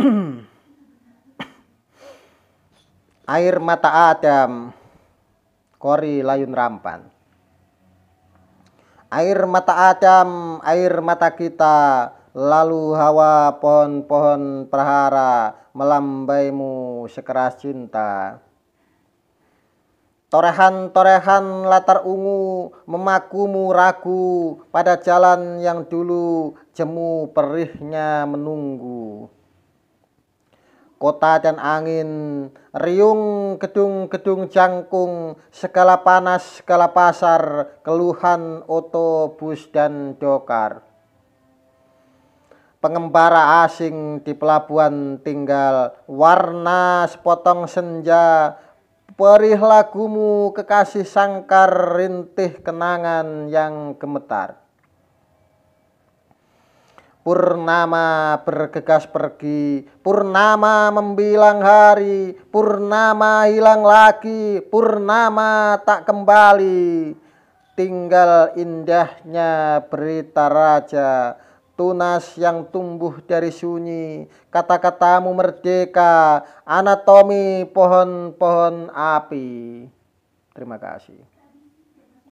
Air mata Adam kori layun rampan. Air mata Adam, air mata kita, lalu hawa pohon-pohon perhara melambaimu sekeras cinta. Torehan-torehan latar ungu memakumu ragu pada jalan yang dulu jemu perihnya menunggu kota dan angin, riung gedung-gedung jangkung, segala panas, segala pasar, keluhan otobus dan dokar. Pengembara asing di pelabuhan tinggal, warna sepotong senja, perih lagumu kekasih sangkar rintih kenangan yang gemetar. Purnama bergegas pergi, Purnama membilang hari, Purnama hilang lagi, Purnama tak kembali. Tinggal indahnya berita raja, tunas yang tumbuh dari sunyi, kata-katamu merdeka, anatomi pohon-pohon api. Terima kasih.